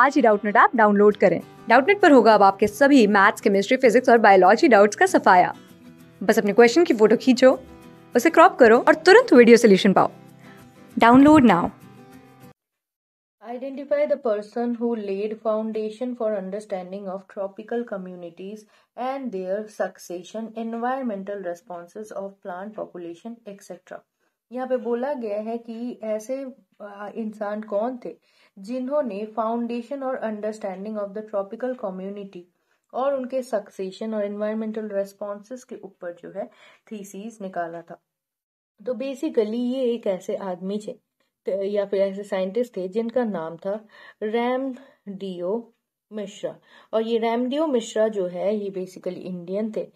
आज ही Doubtnut app download करें डाउटनेट पर होगा अब आपके सभी मैथ्स केमिस्ट्री फिजिक्स और बायोलॉजी डाउट्स का सफाया बस अपने क्वेश्चन की फोटो खींचो उसे क्रॉप करो और तुरंत वीडियो सोल्यूशन पाओ download now Identify the person who laid foundation for understanding of tropical communities and their succession, environmental responses of plant population, etc. यहाँ पे बोला गया है कि ऐसे इंसान कौन थे जिन्होंने फाउंडेशन और understanding of the tropical community और उनके सक्सेशन और इन्वायरमेंटल रेस्पॉन्स के ऊपर जो है थीसीज निकाला था तो बेसिकली ये एक ऐसे आदमी थे तो, या फिर ऐसे साइंटिस्ट थे जिनका नाम था रैम डीओ मिश्रा और ये रैमडियो मिश्रा जो है ये बेसिकली इंडियन थे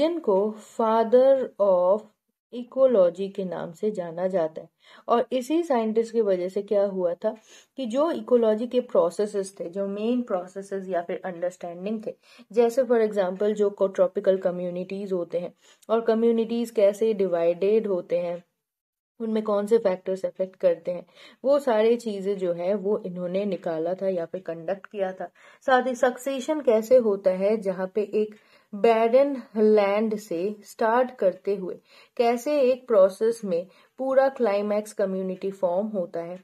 जिनको फादर ऑफ इकोलॉजी के नाम से जाना जाता है और इसी साइंटिस्ट की वजह से क्या हुआ था कि जो इकोलॉजी के प्रोसेसेस थे जो मेन प्रोसेसेस या फिर अंडरस्टैंडिंग थे जैसे फॉर एग्जांपल जो ट्रॉपिकल कम्युनिटीज होते हैं और कम्युनिटीज कैसे डिवाइडेड होते हैं उनमें कौन से फैक्टर्स अफेक्ट करते हैं वो सारे चीज़ें जो है वो इन्होंने निकाला था या फिर कंडक्ट किया था साथ ही सक्सेशन कैसे होता है जहाँ पे एक बैडन लैंड से स्टार्ट करते हुए कैसे एक प्रोसेस में पूरा क्लाइमैक्स कम्युनिटी फॉर्म होता है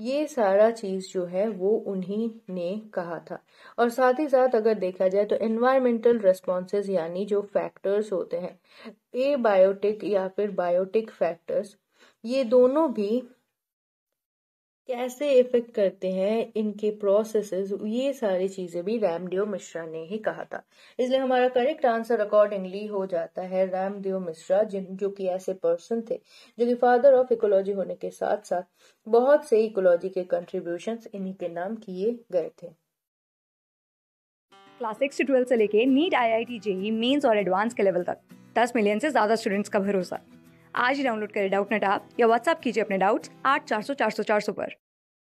ये सारा चीज जो है वो उन्हीं ने कहा था और साथ ही साथ अगर देखा जाए तो एनवायरमेंटल रेस्पॉन्सेज यानी जो फैक्टर्स होते हैं ए बायोटिक या फिर बायोटिक फैक्टर्स ये दोनों भी कैसे इफेक्ट करते हैं इनके प्रोसेसेस ये सारी चीजें भी रामदेव मिश्रा ने ही कहा था इसलिए हमारा करेक्ट आंसर अकॉर्डिंगली हो जाता है रामदेव मिश्रा जिन जो कि ऐसे पर्सन थे जो कि फादर ऑफ इकोलॉजी होने के साथ साथ बहुत से इकोलॉजी के कंट्रीब्यूशन इन्हीं के नाम किए गए थे क्लास सिक्स ट्वेल्थ से लेके NEET I I T JEE mains और एडवांस के लेवल तक दस मिलियन से ज़्यादा स्टूडेंट्स का भरोसा आज ही डाउनलोड करें डाउट नेट आप या व्हाट्सअप कीजिए अपने डाउट्स आठ चार सौ चार सौ चार सौ पर